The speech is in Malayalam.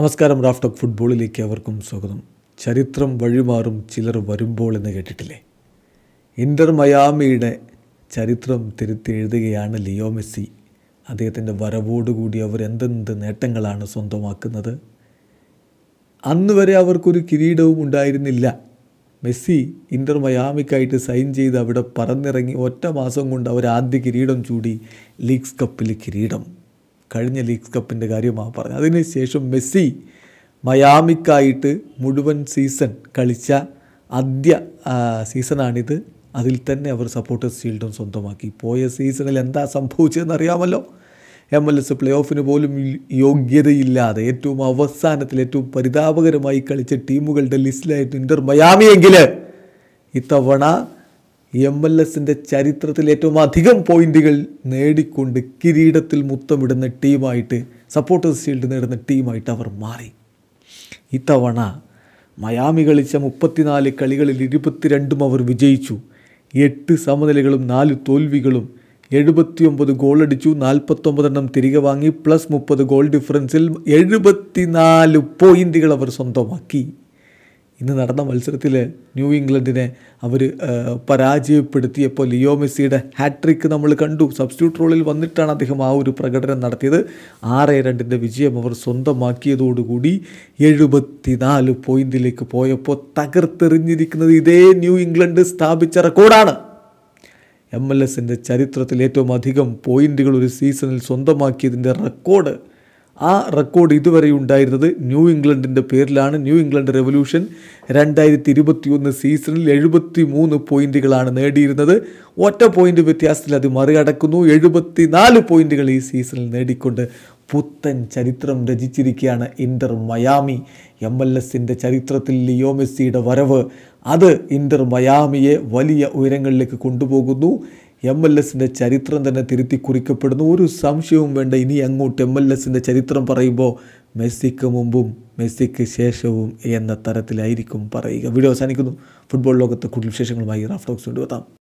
നമസ്കാരം റാഫ് ടോക്ക് ഫുട്ബോളിലേക്ക് അവർക്കും സ്വാഗതം ചരിത്രം വഴിമാറും ചിലർ വരുമ്പോൾ എന്ന് കേട്ടിട്ടില്ലേ ഇൻ്റർ മയാമിയുടെ ചരിത്രം തിരുത്തി എഴുതുകയാണ് ലിയോ മെസ്സി അദ്ദേഹത്തിൻ്റെ വരവോടുകൂടി അവർ എന്തെന്ത് നേട്ടങ്ങളാണ് സ്വന്തമാക്കുന്നത് അന്ന് വരെ അവർക്കൊരു കിരീടവും ഉണ്ടായിരുന്നില്ല മെസ്സി ഇൻ്റർ മയാമിക്കായിട്ട് സൈൻ ചെയ്ത് അവിടെ പറന്നിറങ്ങി ഒറ്റ മാസം കൊണ്ട് അവർ ആദ്യ കിരീടം ചൂടി ലീഗ്സ് കപ്പിൽ കിരീടം കഴിഞ്ഞ ലീഗ് കപ്പിൻ്റെ കാര്യമാണ് പറഞ്ഞത് അതിനുശേഷം മെസ്സി മയാമിക്കായിട്ട് മുഴുവൻ സീസൺ കളിച്ച ആദ്യ സീസണാണിത് അതിൽ തന്നെ അവർ സപ്പോർട്ടേഴ്സ് ഷീൽഡും സ്വന്തമാക്കി പോയ സീസണിൽ എന്താ സംഭവിച്ചതെന്ന് അറിയാമല്ലോ എം എൽ എസ് പ്ലേ ഓഫിന് പോലും യോഗ്യതയില്ലാതെ ഏറ്റവും അവസാനത്തിൽ ഏറ്റവും പരിതാപകരമായി കളിച്ച ടീമുകളുടെ ലിസ്റ്റിലായിട്ട് ഇൻ്റർ മയാമിയെങ്കിൽ ഇത്തവണ എം എൽ എസിൻ്റെ ചരിത്രത്തിൽ ഏറ്റവും അധികം പോയിന്റുകൾ നേടിക്കൊണ്ട് കിരീടത്തിൽ മുത്തമിടുന്ന ടീമായിട്ട് സപ്പോർട്ടേഴ്സ് ഷീൽഡ് നേടുന്ന ടീമായിട്ട് അവർ മാറി ഇത്തവണ മയാമി കളിച്ച മുപ്പത്തിനാല് കളികളിൽ ഇരുപത്തിരണ്ടും അവർ വിജയിച്ചു എട്ട് സമനിലകളും നാല് തോൽവികളും എഴുപത്തിയൊമ്പത് ഗോളടിച്ചു നാൽപ്പത്തൊമ്പതെണ്ണം തിരികെ വാങ്ങി പ്ലസ് മുപ്പത് ഗോൾ ഡിഫറൻസിൽ എഴുപത്തിനാല് പോയിന്റുകൾ അവർ സ്വന്തമാക്കി ഇന്ന് നടന്ന മത്സരത്തിൽ ന്യൂ ഇംഗ്ലണ്ടിനെ അവർ പരാജയപ്പെടുത്തിയപ്പോൾ ലിയോ മെസ്സിയുടെ ഹാട്രിക്ക് നമ്മൾ കണ്ടു സബ്സ്റ്റ്യൂട്ട് റോളിൽ വന്നിട്ടാണ് അദ്ദേഹം ആ ഒരു പ്രകടനം നടത്തിയത് ആറ് രണ്ടിൻ്റെ വിജയം അവർ സ്വന്തമാക്കിയതോടുകൂടി എഴുപത്തിനാല് പോയിന്റിലേക്ക് പോയപ്പോൾ തകർത്തെറിഞ്ഞിരിക്കുന്നത് ഇതേ ന്യൂ ഇംഗ്ലണ്ട് സ്ഥാപിച്ച റെക്കോർഡാണ് എം എൽ എസിൻ്റെ ചരിത്രത്തിൽ ഏറ്റവും അധികം പോയിന്റുകൾ ഒരു സീസണിൽ സ്വന്തമാക്കിയതിൻ്റെ റെക്കോർഡ് ആ റെക്കോർഡ് ഇതുവരെ ഉണ്ടായിരുന്നത് ന്യൂ ഇംഗ്ലണ്ടിൻ്റെ പേരിലാണ് ന്യൂ ഇംഗ്ലണ്ട് റെവല്യൂഷൻ രണ്ടായിരത്തി ഇരുപത്തിയൊന്ന് സീസണിൽ എഴുപത്തി മൂന്ന് പോയിന്റുകളാണ് നേടിയിരുന്നത് ഒറ്റ പോയിന്റ് വ്യത്യാസത്തിൽ അത് മറികടക്കുന്നു എഴുപത്തി നാല് പോയിന്റുകൾ ഈ സീസണിൽ നേടിക്കൊണ്ട് പുത്തൻ ചരിത്രം രചിച്ചിരിക്കുകയാണ് ഇന്റർ മയാമി എം എൽ എസിൻ്റെ ചരിത്രത്തിൽ ലിയോ മെസ്സിയുടെ വരവ് അത് ഇന്റർ മയാമിയെ വലിയ ഉയരങ്ങളിലേക്ക് കൊണ്ടുപോകുന്നു എം എൽ എസിൻ്റെ ചരിത്രം തന്നെ തിരുത്തി കുറിക്കപ്പെടുന്നു ഒരു സംശയവും വേണ്ട ഇനി അങ്ങോട്ട് എം എൽ എസിൻ്റെ ചരിത്രം പറയുമ്പോൾ മെസ്സിക്ക് മുമ്പും മെസ്സിക്ക് ശേഷവും എന്ന തരത്തിലായിരിക്കും പറയുക വീഡിയോ അവസാനിക്കുന്നു ഫുട്ബോൾ ലോകത്തെ കൂടുതൽ വിശേഷങ്ങളുമായി റാഫ്റ്റോക്സ് കൊണ്ടുവത്താം